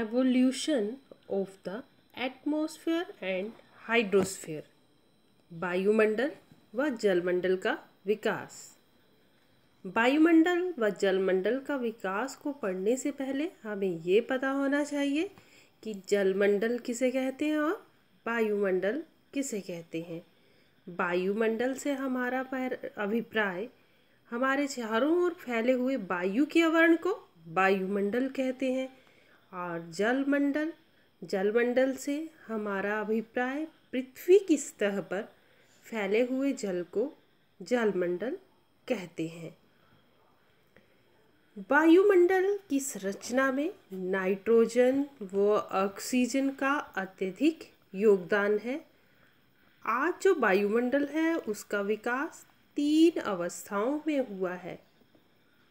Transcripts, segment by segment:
evolution of the atmosphere and hydrosphere वायुमंडल व जलमंडल का विकास वायुमंडल व जलमंडल का विकास को पढ़ने से पहले हमें ये पता होना चाहिए कि जलमंडल किसे कहते हैं और वायुमंडल किसे कहते हैं वायुमंडल से हमारा अभिप्राय हमारे चारों ओर फैले हुए वायु के आवरण को वायुमंडल कहते हैं और जलमंडल जलमंडल से हमारा अभिप्राय पृथ्वी की सतह पर फैले हुए जल को जलमंडल कहते हैं वायुमंडल की संरचना में नाइट्रोजन व ऑक्सीजन का अत्यधिक योगदान है आज जो वायुमंडल है उसका विकास तीन अवस्थाओं में हुआ है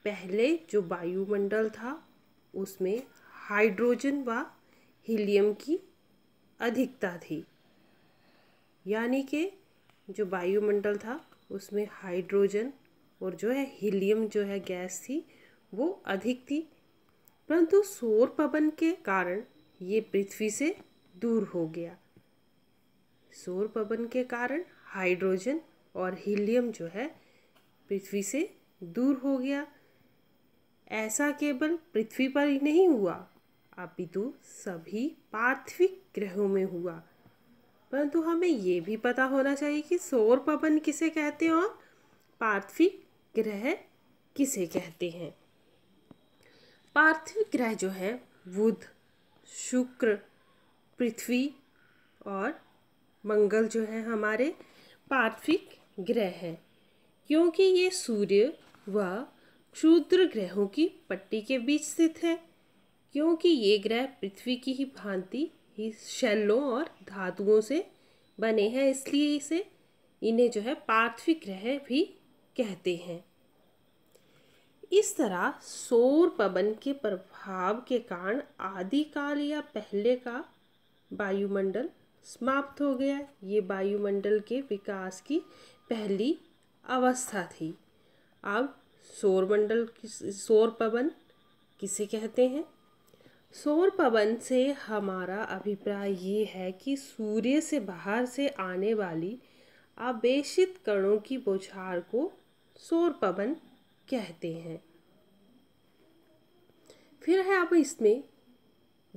पहले जो वायुमंडल था उसमें हाइड्रोजन व हीलियम की अधिकता थी यानी कि जो वायुमंडल था उसमें हाइड्रोजन और जो है हीलियम जो है गैस थी वो अधिक थी परंतु सौर पवन के कारण ये पृथ्वी से दूर हो गया सौर पवन के कारण हाइड्रोजन और हीलियम जो है पृथ्वी से दूर हो गया ऐसा केवल पृथ्वी पर ही नहीं हुआ अपितु तो सभी पार्थिविक ग्रहों में हुआ परंतु हमें ये भी पता होना चाहिए कि सौर पवन किसे कहते हैं और पार्थिविक ग्रह किसे कहते हैं पार्थिविक ग्रह जो है बुध शुक्र पृथ्वी और मंगल जो है हमारे पार्थिविक ग्रह हैं क्योंकि ये सूर्य व क्षुद्र ग्रहों की पट्टी के बीच स्थित है क्योंकि ये ग्रह पृथ्वी की ही भांति ही शैलों और धातुओं से बने हैं इसलिए इसे इन्हें जो है पार्थिव ग्रह भी कहते हैं इस तरह सौर पवन के प्रभाव के कारण आदिकाल या पहले का वायुमंडल समाप्त हो गया ये वायुमंडल के विकास की पहली अवस्था थी अब सौरमंडल सौर पवन किसे कहते हैं सौर पवन से हमारा अभिप्राय ये है कि सूर्य से बाहर से आने वाली आवेशित कणों की बुझार को सौर पवन कहते हैं फिर है अब इसमें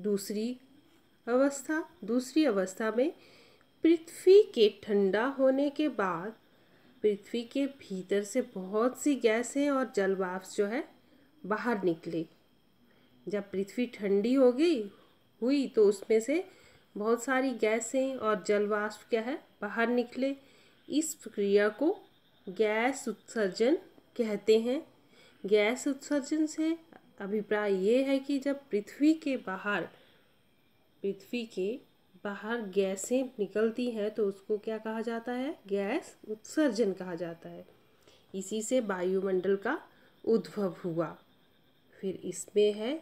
दूसरी अवस्था दूसरी अवस्था में पृथ्वी के ठंडा होने के बाद पृथ्वी के भीतर से बहुत सी गैसें और जलवाष्प जो है बाहर निकलेगी जब पृथ्वी ठंडी हो गई हुई तो उसमें से बहुत सारी गैसें और जलवाष्प क्या है बाहर निकले इस प्रक्रिया को गैस उत्सर्जन कहते हैं गैस उत्सर्जन से अभिप्राय ये है कि जब पृथ्वी के बाहर पृथ्वी के बाहर गैसें निकलती हैं तो उसको क्या कहा जाता है गैस उत्सर्जन कहा जाता है इसी से वायुमंडल का उद्भव हुआ फिर इसमें है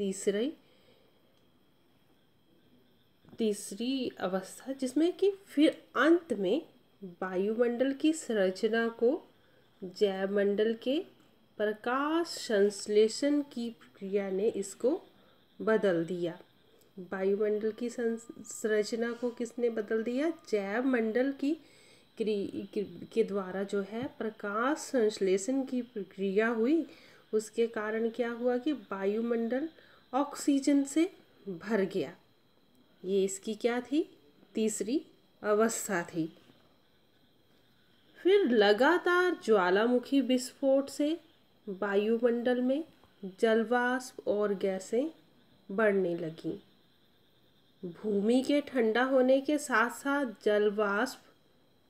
तीसरी तीसरी अवस्था जिसमें कि फिर अंत में वायुमंडल की संरचना को जैवमंडल के प्रकाश संश्लेषण की प्रक्रिया ने इसको बदल दिया वायुमंडल की संरचना को किसने बदल दिया जैव मंडल की के द्वारा जो है प्रकाश संश्लेषण की प्रक्रिया हुई उसके कारण क्या हुआ कि वायुमंडल ऑक्सीजन से भर गया ये इसकी क्या थी तीसरी अवस्था थी फिर लगातार ज्वालामुखी विस्फोट से वायुमंडल में जलवाष्प और गैसें बढ़ने लगीं भूमि के ठंडा होने के साथ साथ जलवाष्प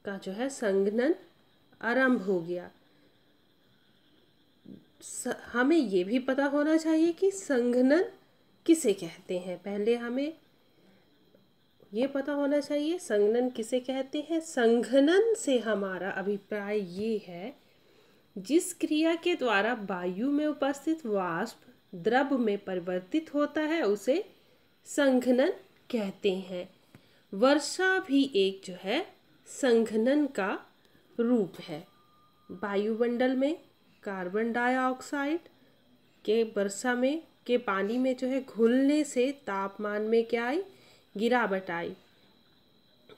का जो है संघनन आरंभ हो गया हमें ये भी पता होना चाहिए कि संघनन किसे कहते हैं पहले हमें ये पता होना चाहिए संगनन किसे कहते हैं संघनन से हमारा अभिप्राय ये है जिस क्रिया के द्वारा वायु में उपस्थित वाष्प द्रव में परिवर्तित होता है उसे संघनन कहते हैं वर्षा भी एक जो है संघनन का रूप है वायुमंडल में कार्बन डाइऑक्साइड के वर्षा में के पानी में जो है घुलने से तापमान में क्या आई गिरावट आई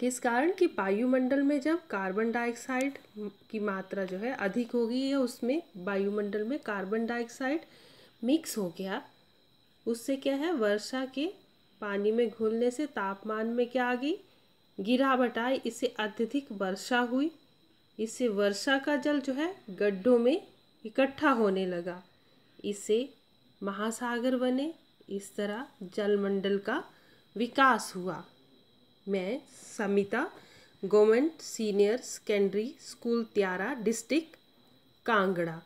किस कारण कि वायुमंडल में जब कार्बन डाइऑक्साइड की मात्रा जो है अधिक होगी या उसमें वायुमंडल में कार्बन डाइऑक्साइड मिक्स हो गया उससे क्या है वर्षा के पानी में घुलने से तापमान में क्या आ गई गिरावट आई इससे अत्यधिक वर्षा हुई इससे वर्षा का जल जो है गड्ढों में इकट्ठा होने लगा इससे महासागर बने इस तरह जलमंडल का विकास हुआ मैं Samita government senior secondary school Tyara district Kangra